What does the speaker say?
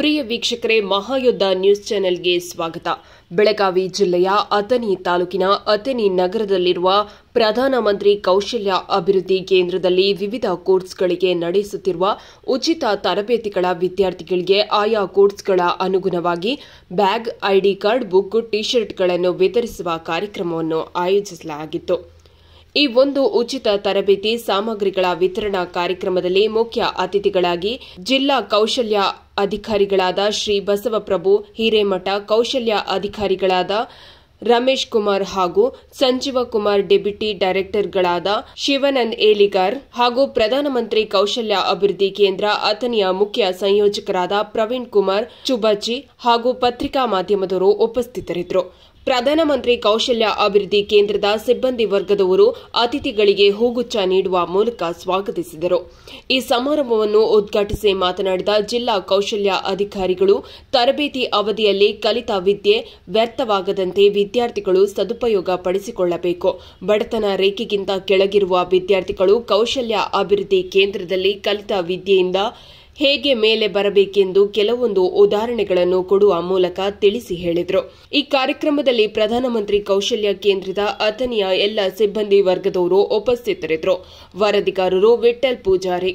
ಪ್ರಿಯ ವೀಕ್ಷಕರೇ ಮಹಾಯುದ್ಧ ನ್ಯೂಸ್ ಚಾನೆಲ್ಗೆ ಸ್ವಾಗತ ಬೆಳಗಾವಿ ಜಿಲ್ಲೆಯ ಅಥಣಿ ತಾಲೂಕಿನ ಅಥಣಿ ನಗರದಲ್ಲಿರುವ ಪ್ರಧಾನಮಂತ್ರಿ ಕೌಶಲ್ಯ ಅಭಿವೃದ್ಧಿ ಕೇಂದ್ರದಲ್ಲಿ ವಿವಿಧ ಕೋರ್ಸ್ಗಳಿಗೆ ನಡೆಸುತ್ತಿರುವ ಉಚಿತ ತರಬೇತಿಗಳ ವಿದ್ಯಾರ್ಥಿಗಳಿಗೆ ಆಯಾ ಕೋರ್ಸ್ಗಳ ಅನುಗುಣವಾಗಿ bag ID card book T ಶರ್ಟ್ಗಳನ್ನು ವಿತರಿಸುವ ಕಾರ್ಯಕ್ರಮವನ್ನು ಆಯೋಜಿಸಲಾಗಿತ್ತು ಈ ಒಂದು ಉಚಿತ ತರಬೇತಿ ಸಾಮಗ್ರಿಗಳ ವಿತರಣಾ ಕಾರ್ಯಕ್ರಮದಲ್ಲಿ ಮುಖ್ಯ ಅತಿಥಿಗಳಾಗಿ ಜಿಲ್ಲಾ ಕೌಶಲ್ಯ ಅಧಿಕಾರಿಗಳಾದ ಶ್ರೀ ಬಸವಪ್ರಭು ಹಿರೇಮಠ ಕೌಶಲ್ಯ ಅಧಿಕಾರಿಗಳಾದ ರಮೇಶ್ ಕುಮಾರ್ ಹಾಗೂ ಸಂಜೀವ ಕುಮಾರ್ ಡೈರೆಕ್ಟರ್ಗಳಾದ ಶಿವನಂದ್ ಏಲಿಗಾರ್ ಹಾಗೂ ಪ್ರಧಾನಮಂತ್ರಿ ಕೌಶಲ್ಯ ಅಭಿವೃದ್ಧಿ ಕೇಂದ್ರ ಅಥನಿಯ ಮುಖ್ಯ ಸಂಯೋಜಕರಾದ ಪ್ರವೀಣ್ ಕುಮಾರ್ ಚುಬಾಚಿ ಹಾಗೂ ಪತ್ರಿಕಾ ಮಾಧ್ಯಮದವರು ಉಪಸ್ಥಿತರಿದ್ದರು ಪ್ರಧಾನಮಂತ್ರಿ ಕೌಶಲ್ಯ ಅಭಿವೃದ್ಧಿ ಕೇಂದ್ರದ ಸಿಬ್ಬಂದಿ ವರ್ಗದವರು ಅತಿಥಿಗಳಿಗೆ ಹೂಗುಚ್ಚ ನೀಡುವ ಮೂಲಕ ಸ್ವಾಗತಿಸಿದರು ಈ ಸಮಾರಂಭವನ್ನು ಉದ್ಘಾಟಿಸಿ ಮಾತನಾಡಿದ ಜಿಲ್ಲಾ ಕೌಶಲ್ಯ ಅಧಿಕಾರಿಗಳು ತರಬೇತಿ ಅವಧಿಯಲ್ಲಿ ಕಲಿತ ವಿದ್ಯೆ ವ್ಯರ್ಥವಾಗದಂತೆ ವಿದ್ಯಾರ್ಥಿಗಳು ಸದುಪಯೋಗ ಪಡಿಸಿಕೊಳ್ಳಬೇಕು ಬಡತನ ರೇಖೆಗಿಂತ ಕೆಳಗಿರುವ ವಿದ್ಯಾರ್ಥಿಗಳು ಕೌಶಲ್ಯ ಅಭಿವೃದ್ಧಿ ಕೇಂದ್ರದಲ್ಲಿ ಕಲಿತ ವಿದ್ಯೆಯಿಂದ ಹೇಗೆ ಮೇಲೆ ಬರಬೇಕೆಂದು ಕೆಲವೊಂದು ಉದಾಹರಣೆಗಳನ್ನು ಕೊಡುವ ಮೂಲಕ ತಿಳಿಸಿ ಹೇಳಿದರು ಈ ಕಾರ್ಯಕ್ರಮದಲ್ಲಿ ಪ್ರಧಾನಮಂತ್ರಿ ಕೌಶಲ್ಯ ಕೇಂದ್ರದ ಅಥನಿಯ ಎಲ್ಲ ಸಿಬ್ಬಂದಿ ವರ್ಗದವರು ಉಪಸ್ಥಿತರಿದ್ದರು ವರದಿಗಾರರು ವಿಠಲ್ ಪೂಜಾರಿ